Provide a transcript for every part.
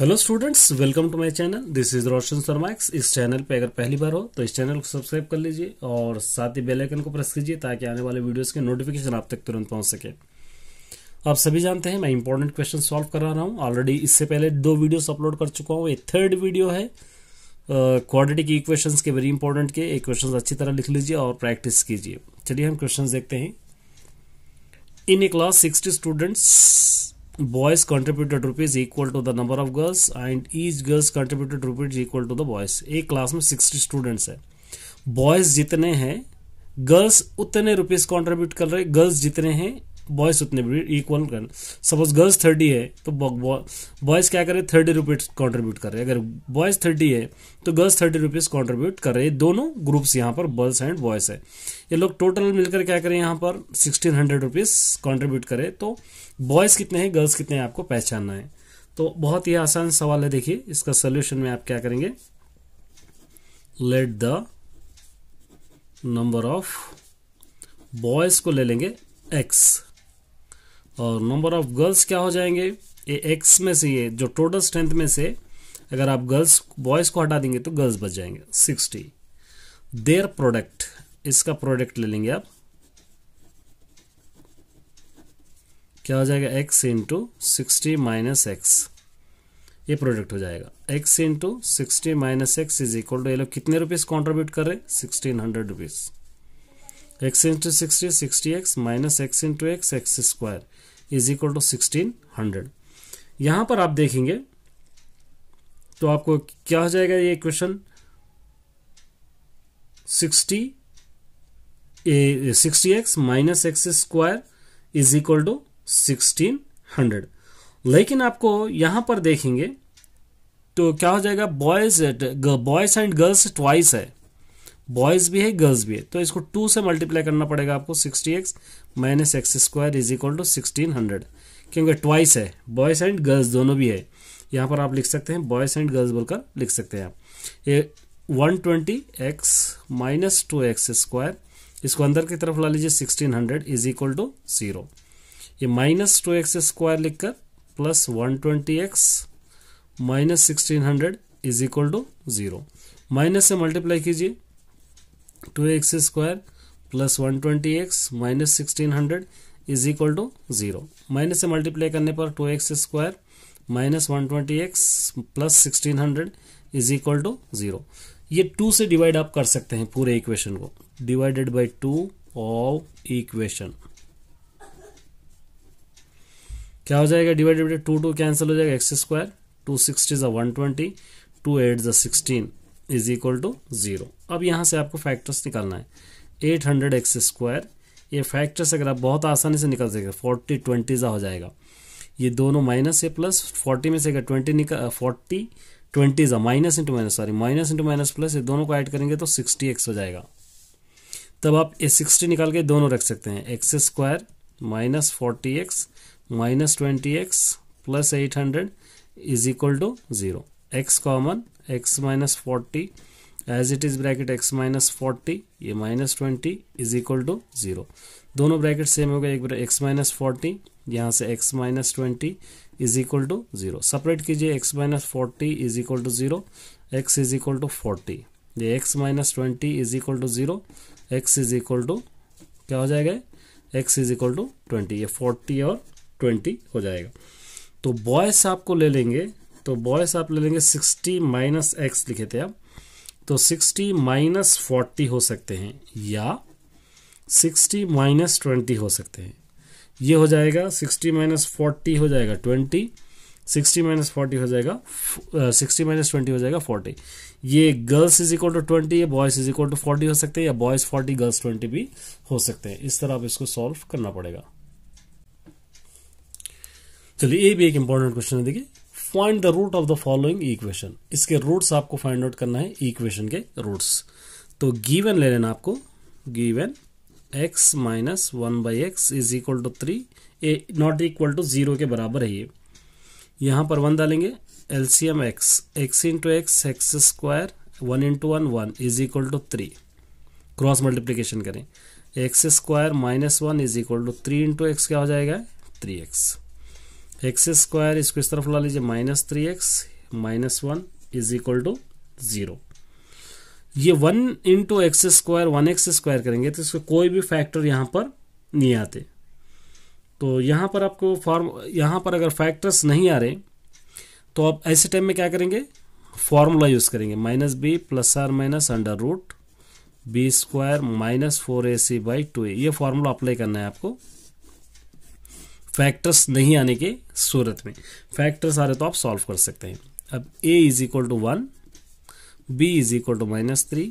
hello students welcome to my channel this is Roshan Sharma's इस channel पे अगर पहली बार हो तो इस चैनल को सब्सक्राइब कर लीजिए और साथ ही बेल आइकन को प्रेस कीजिए ताकि आने वाले वीडियोस के नोटिफिकेशन आप तक तुरंत पहुंच सके आप सभी जानते हैं मैं इंपॉर्टेंट क्वेश्चन सॉल्व करा रहा हूँ ऑलरेडी इससे पहले दो वीडियोस अपलोड कर चुका हूँ ये थर्ड वीडियो है क्वाड्रेटिक इक्वेशन के वेरी इंपॉर्टेंट के एक क्वेश्चन अच्छी तरह लिख लीजिए और प्रैक्टिस कीजिए चलिए हम क्वेश्चन देखते हैं in a class sixty students boys contributed rupees equal to the number of girls and each girls contributed rupees equal to the boys एक class में 60 students है boys जितने हैं girls उतने rupees contribute कर रहे girls जितने हैं बॉयज़ उतने भी इक्वल कर सपोज गर्ल्स थर्टी है तो बॉयज़ क्या करे थर्टी रुपीज़ कॉन्ट्रीब्यूट कर रहे अगर बॉयज़ थर्टी है तो गर्ल्स थर्टी रुपीज़ कॉन्ट्रीब्यूट कर रहे हैं तो दोनों ग्रुप्स यहाँ पर गर्ल्स एंड बॉयज़ है ये लोग टोटल मिलकर क्या करें यहाँ पर सिक्सटीन हंड्रेड रुपीज़ कॉन्ट्रीब्यूट करे तो बॉयज़ कितने हैं गर्ल्स कितने हैं आपको पहचानना है तो बहुत ही आसान सवाल है देखिए इसका सोल्यूशन में आप क्या करेंगे let the number of boys को ले लेंगे एक्स और नंबर ऑफ गर्ल्स क्या हो जाएंगे ये एक्स में से ये जो टोटल स्ट्रेंथ में से अगर आप गर्ल्स बॉयज़ को हटा देंगे तो गर्ल्स बच जाएंगे सिक्सटी देयर प्रोडक्ट इसका प्रोडक्ट ले लेंगे आप क्या हो जाएगा x into sixty minus x ये प्रोडक्ट हो जाएगा x into sixty minus x is equal to ये लोग कितने रुपीज़ कॉन्ट्रीब्यूट कर रहे हैं sixteen hundred rupees x into sixty sixty x minus x into x x square is equal to sixteen hundred यहां पर आप देखेंगे तो आपको क्या हो जाएगा ये question sixty sixty x minus x square is equal to sixteen hundred लेकिन आपको यहां पर देखेंगे तो क्या हो जाएगा boys boys and girls twice है बॉयज भी है गर्ल्स भी है तो इसको टू से मल्टीप्लाई करना पड़ेगा आपको sixty x minus x square is equal to sixteen hundred क्योंकि ट्वाइस है बॉयज एंड गर्ल्स दोनों भी है यहाँ पर आप लिख सकते हैं बॉयज एंड गर्ल्स बोलकर लिख सकते हैं आप ये one twenty x minus two x square इसको अंदर की तरफ ला लीजिए sixteen hundred is equal to zero ये माइनस टू एक्स स्क्वायर लिखकर plus one twenty x minus sixteen hundred is equal to zero minus से मल्टीप्लाई कीजिए two x square plus one twenty x minus sixteen hundred is equal to zero minus से multiply करने पर two x square minus one twenty x plus sixteen hundred is equal to zero ये two से divide आप कर सकते हैं पूरे इक्वेशन को divided by two of equation क्या हो जाएगा divided by two two cancel हो जाएगा एक्स स्क्वायर टू सिक्सटी ज़ा one twenty two eight sixteen is equal to zero अब यहाँ से आपको फैक्टर्स निकालना है एट हंड्रेड एक्स स्क्वायर ये फैक्टर्स अगर आप बहुत आसानी से निकल सकते फोर्टी ट्वेंटी हो जाएगा ये दोनों माइनस है प्लस फोर्टी में से अगर ट्वेंटी निकल forty twenty minus into minus sorry minus into minus plus ये दोनों को ऐड करेंगे तो सिक्सटी एक्स हो जाएगा तब आप ये सिक्सटी निकाल के दोनों रख सकते हैं x square minus forty x minus twenty x plus eight hundred is equal to zero x common x minus forty as it is bracket x minus forty ये minus twenty is equal to zero दोनों bracket same हो गए एक x minus forty यहाँ से x minus twenty is equal to zero separate कीजिए x minus forty is equal to zero x is equal to forty ये x minus twenty is equal to zero x is equal to क्या हो जाएगा x is equal to twenty ये forty और twenty हो जाएगा तो बॉयस आपको ले लेंगे तो बॉयस आप ले लेंगे सिक्सटी माइनस एक्स लिखे थे आप तो सिक्सटी माइनस फोर्टी हो सकते हैं या सिक्सटी माइनस ट्वेंटी हो सकते हैं ये हो जाएगा सिक्सटी माइनस फोर्टी हो जाएगा ट्वेंटी सिक्सटी माइनस फोर्टी हो जाएगा सिक्सटी माइनस ट्वेंटी हो जाएगा फोर्टी ये girls is equal to twenty या boys is equal to forty हो सकते हैं या बॉयज फोर्टी गर्ल्स ट्वेंटी भी हो सकते हैं इस तरह आप इसको सॉल्व करना पड़ेगा चलिए ये भी एक इंपॉर्टेंट क्वेश्चन है देखिए find the root of the following equation इसके रूट्स आपको फाइंड आउट करना है इक्वेशन के रूट्स तो गिवन ले लेना आपको given x minus one by x is equal to three a not equal to zero के बराबर है ये यहाँ पर वन डालेंगे L C M x x into x x square one into one one is equal to three cross multiplication करें x square minus one is equal to three into x क्या हो जाएगा थ्री एक्स एक्स स्क्वायर इसको इस तरफ ला लीजिए minus three x minus one is equal to zero ये one into x square one x square करेंगे तो इसके कोई भी फैक्टर यहां पर नहीं आते तो यहां पर आपको फॉर्म यहां पर अगर फैक्टर्स नहीं आ रहे तो आप ऐसे टाइम में क्या करेंगे फॉर्मूला यूज़ करेंगे minus b plus or minus under root b square minus four A c by two a ये फॉर्मूला अप्लाई करना है आपको फैक्टर्स नहीं आने के सूरत में फैक्टर्स आ रहे तो आप सॉल्व कर सकते हैं अब a is equal to one b is equal to minus three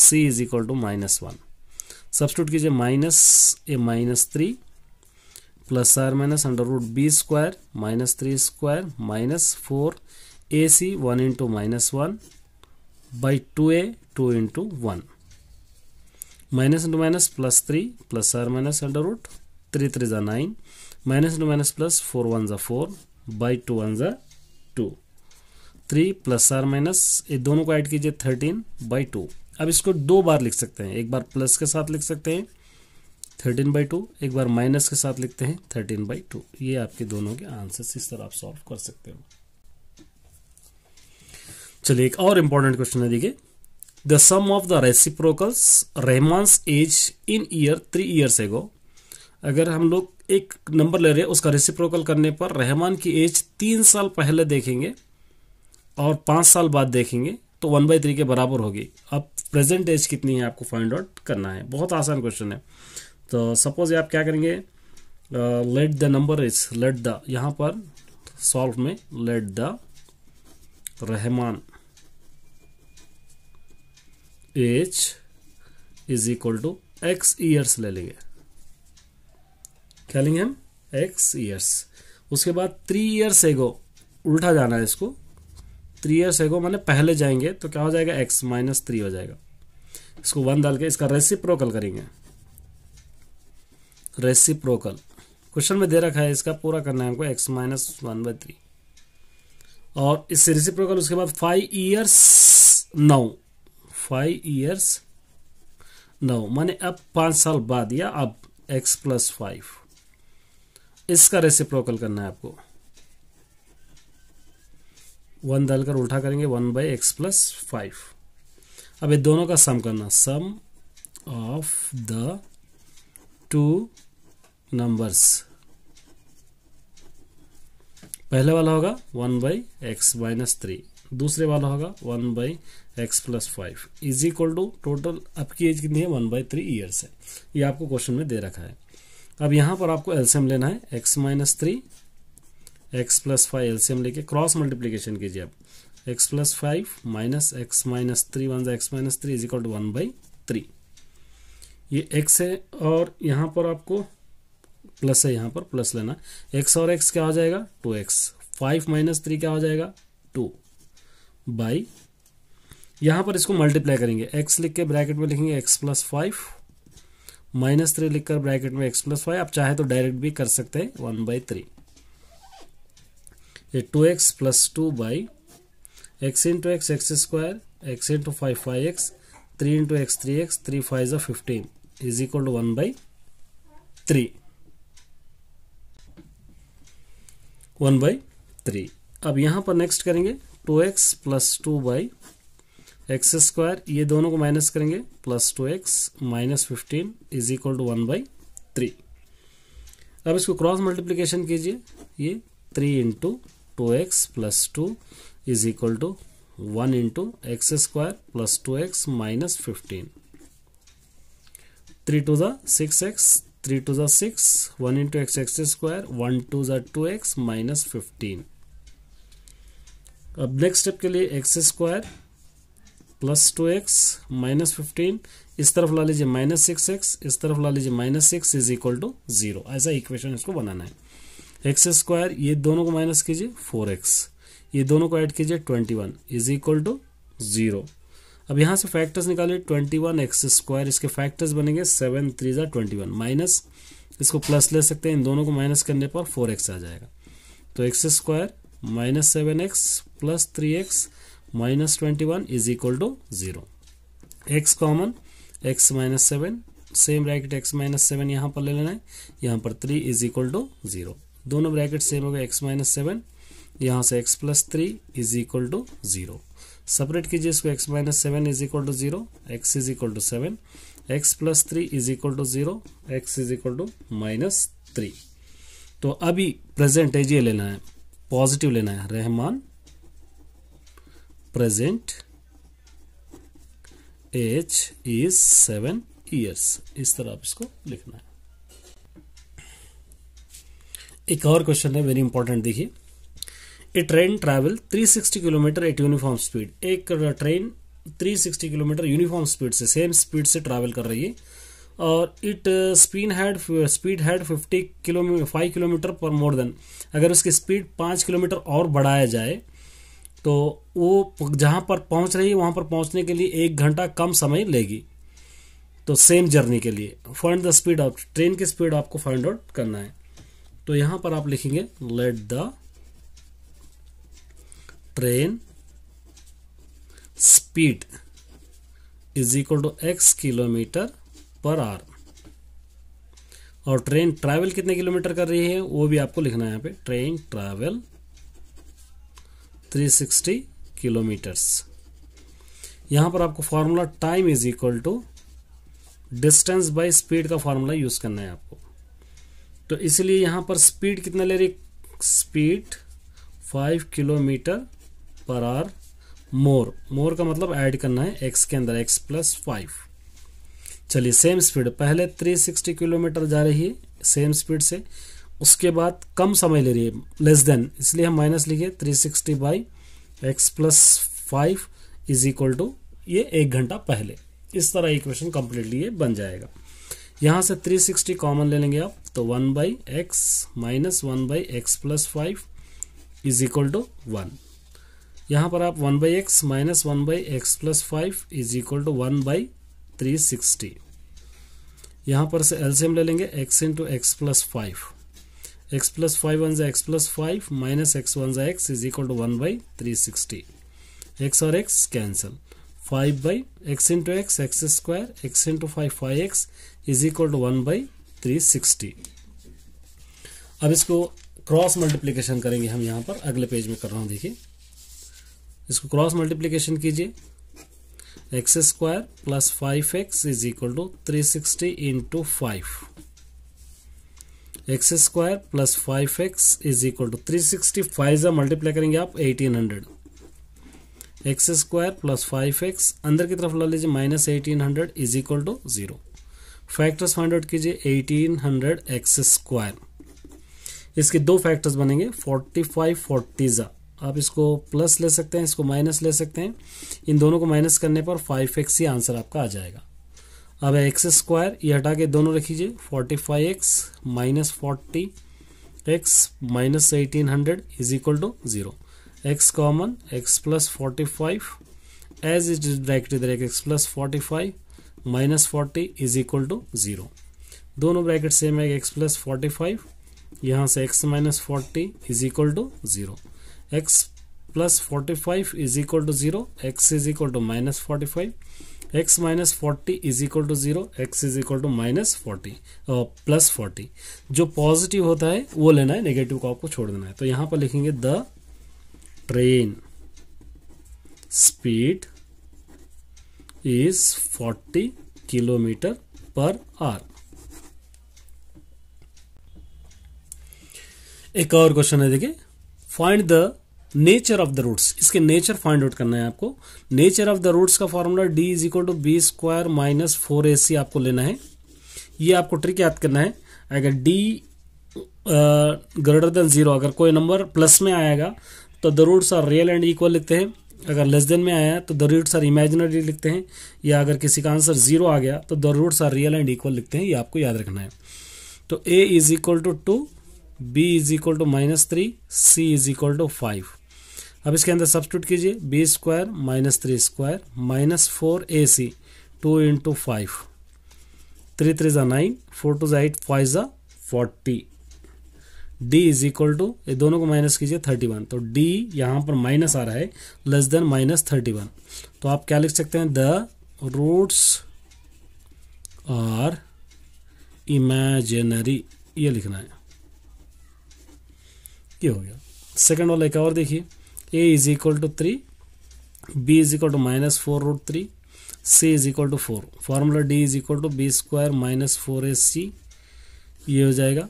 C is equal to minus one substitute कीजिए minus a minus three plus or minus under root b square minus three square minus four A c one into minus one by two a two into one minus into minus plus three plus or minus under root three three ज़ा nine minus into minus plus 4 ones are 4 by two one are two three plus or minus ये दोनों को add कीजिए thirteen by two अब इसको दो बार लिख सकते हैं एक बार प्लस के साथ लिख सकते हैं थर्टीन बाई टू एक बार माइनस के साथ लिखते हैं थर्टीन बाई टू ये आपके दोनों के आंसर्स इस तरह आप सॉल्व कर सकते हो चलिए एक और इंपॉर्टेंट क्वेश्चन है देखिए the sum of the reciprocals Rehman's age in year three years ago अगर हम लोग एक नंबर ले रहे हैं उसका रेसिप्रोकल करने पर रहमान की एज तीन साल पहले देखेंगे और पाँच साल बाद देखेंगे तो वन बाई थ्री के बराबर होगी अब प्रेजेंट एज कितनी है आपको फाइंड आउट करना है बहुत आसान क्वेश्चन है तो सपोज आप क्या करेंगे let the number is let the यहाँ पर सॉल्व में let the Rahman age is equal to x years ले लेंगे टेलिंग him एक्स ईयर्स उसके बाद थ्री ईयर्स एगो उल्टा जाना है इसको थ्री ईयर्स एगो मैंने पहले जाएंगे तो क्या हो जाएगा एक्स माइनस थ्री हो जाएगा इसको वन डाल के इसका रेसिप्रोकल करेंगे रेसिप्रोकल क्वेश्चन में दे रखा है इसका पूरा करना है हमको x minus one by three और इससे रेसिप्रोकल उसके बाद five years now five years now माने अब पांच साल बाद या अब एक्स प्लस फाइव इसका रेसिप्रोकल करना है आपको वन डालकर उल्टा करेंगे one by x plus five अब ये दोनों का सम करना sum of the two numbers पहले वाला होगा one by x minus three दूसरे वाला होगा one by x plus five is equal to total आपकी एज कितनी है वन बाई थ्री ईयर्स है ये आपको क्वेश्चन में दे रखा है अब यहां पर आपको एल्सियम लेना है x minus three x plus five L C M लेके क्रॉस मल्टीप्लीकेशन कीजिए आप x plus five minus x minus three one x minus three is equal to one by three ये एक्स है और यहां पर आपको प्लस है यहां पर प्लस लेना एक्स और एक्स क्या हो जाएगा two x five minus three क्या हो जाएगा टू बाई यहां पर इसको मल्टीप्लाई करेंगे एक्स लिख के ब्रैकेट में लिखेंगे x plus five minus three लिखकर ब्रैकेट में एक्स प्लस वाई आप चाहे तो डायरेक्ट भी कर सकते हैं वन बाई थ्री ये two x plus two by x into x x square x into five five x three into x three x three five जो fifteen is equal to one by three one by three अब यहां पर next करेंगे two x plus two by x square ये दोनों को minus करेंगे plus two x minus fifteen is equal to one by three अब इसको क्रॉस मल्टीप्लीकेशन कीजिए ये three into two x plus two is equal to one into x square plus two x minus fifteen three two दिक्स six x three two दिक्स six one into x x square one two two two x minus fifteen अब next step के लिए x square plus two x minus fifteen इस तरफ ला लीजिए minus six x इस तरफ ला लीजिए minus six is equal to zero ऐसा इक्वेशन इसको बनाना है एक्स स्क्वायर ये दोनों को माइनस कीजिए फोर एक्स ये दोनों को ऐड कीजिए twenty one is equal to zero अब यहाँ से फैक्टर्स निकालिए ट्वेंटी वन एक्स स्क्वायर इसके फैक्टर्स बनेंगे सेवन थ्री ज़ा ट्वेंटी वन माइनस इसको प्लस ले सकते हैं इन दोनों को माइनस करने पर फोर एक्स आ जाएगा तो x square minus seven x plus three x minus twenty one is equal to zero x common x minus seven same bracket x minus seven यहाँ पर ले लेना है यहाँ पर three is equal to zero दोनों ब्रैकेट सेम हो गए एक्स माइनस सेवन यहाँ से x plus three is equal to zero separate कीजिए इसको x minus seven is equal to zero x is equal to seven x plus three is equal to zero x is equal to minus three तो अभी present है ये लेना है positive लेना है Rahman present age is seven years इस तरह आप इसको लिखना है एक और क्वेश्चन है वेरी इंपॉर्टेंट देखिए a train travel 360 kilometre at uniform speed एक ट्रेन 360 किलोमीटर यूनिफॉर्म स्पीड से सेम स्पीड से ट्रैवल कर रही है और it speed had speed had 50 kilometre five kilometre per more then अगर उसकी स्पीड 5 किलोमीटर और बढ़ाया जाए तो वो जहाँ पर पहुँच रही है वहाँ पर पहुँचने के लिए एक घंटा कम समय लेगी तो सेम जर्नी के लिए find the speed of train की स्पीड आपको फाइंड आउट करना है तो यहाँ पर आप लिखेंगे let the train speed is equal to x kilometre per hour और ट्रेन ट्रैवल कितने किलोमीटर कर रही है वो भी आपको लिखना है यहाँ पे ट्रेन ट्रैवल 360 किलोमीटर्स यहां पर आपको formula time is equal to distance by speed का फॉर्मूला यूज़ करना है आपको तो इसलिए यहां पर स्पीड कितना ले रही speed five kilometre per hour more more का मतलब ऐड करना है एक्स के अंदर एक्स प्लस फाइव चलिए सेम स्पीड पहले थ्री सिक्सटी किलोमीटर जा रही है सेम स्पीड से उसके बाद कम समय ले रही है लेस देन इसलिए हम माइनस लिखे three sixty by x plus five is equal to ये एक घंटा पहले इस तरह इक्वेशन कंप्लीटली ये बन जाएगा यहां से 360 कॉमन ले लेंगे आप तो 1 by x minus one by x plus five is equal to one यहां पर आप 1 by x minus one by x plus five is equal to one by three sixty यहां पर से एल्सियम ले लेंगे x into x plus five x plus five one ज़ा x plus five minus x one ज़ा x is equal to one by three sixty x और x cancel five by x into x x square x into five five x is equal to one by three sixty अब इसको cross multiplication करेंगे हम यहाँ पर अगले page में कर रहा हूँ देखिए इसको क्रॉस मल्टीप्लीकेशन कीजिए x square plus five x is equal to three sixty into five x square plus five x is equal to three sixty five से मल्टीप्लाई करेंगे आप eighteen hundred x square plus five x अंदर की तरफ ला लीजिए minus eighteen hundred is equal to zero factors find out कीजिए eighteen hundred x square इसके दो फैक्टर्स बनेंगे फोर्टी फाइव फोर्टीजा ज़ा आप इसको प्लस ले सकते हैं इसको माइनस ले सकते हैं इन दोनों को माइनस करने पर फाइव एक्स ही आंसर आपका आ जाएगा अब एक्स स्क्वायर ये हटा के दोनों रख लीजिए forty five x minus forty x minus eighteen hundred is equal to zero x common x plus forty five as it is bracket इधर x plus forty five minus forty is equal to zero दोनों bracket same है x plus forty five यहाँ से x minus forty is equal to zero x plus forty five is equal to zero x is equal to minus forty five x minus forty is equal to zero x is equal to minus forty plus forty जो positive होता है वो लेना है negative को आपको छोड़ देना है तो यहां पर लिखेंगे the train speed is forty kilometre per hour एक और क्वेश्चन है देखिए find the nature of the roots इसके नेचर फाइंड आउट करना है आपको नेचर ऑफ द रूट्स का formula D is equal to B square minus four A c आपको लेना है ये आपको ट्रिक याद करना है अगर डी ग्रेटर देन जीरो अगर कोई नंबर प्लस में आएगा तो the roots are real and equal लिखते हैं अगर लेस देन में आया तो द रूट्स आर इमेजिनरी लिखते हैं या अगर किसी का आंसर जीरो आ गया तो the roots are real and equal लिखते हैं ये आपको याद रखना है तो A is equal to two B is equal to minus three C is equal to five अब इसके अंदर सब्सिट्यूट कीजिए B square minus three square minus four ए C two into five three three ज़ा नाइन फोर टू ज़ा eight five ज़ा forty D is equal to ये दोनों को माइनस कीजिए थर्टी वन तो डी यहाँ पर माइनस आ रहा है less than minus thirty one तो आप क्या लिख सकते हैं द रूट्स आर इमेजिनरी ये लिखना है ये हो गया सेकेंड वाला एक और देखिए A is equal to three B is equal to minus four root three C is equal to four formula D is equal to B square minus four A C ये हो जाएगा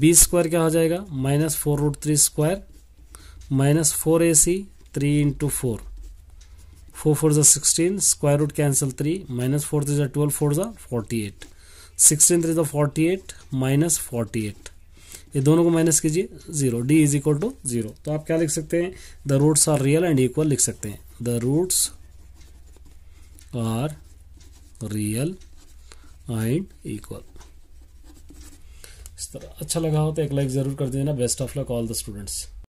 बी स्क्वायर क्या हो जाएगा minus four root three square minus four ए C three into four four four ज़ा sixteen square root cancel three minus four three ज़ा twelve four ज़ा forty eight sixteen three ज़ा forty eight minus forty eight ये दोनों को minus कीजिए zero D is equal to zero तो आप क्या लिख सकते हैं the roots are real and equal लिख सकते हैं the roots are real and equal इस तरह अच्छा लगा हो तो एक लाइक ज़रूर कर देना best of luck all the students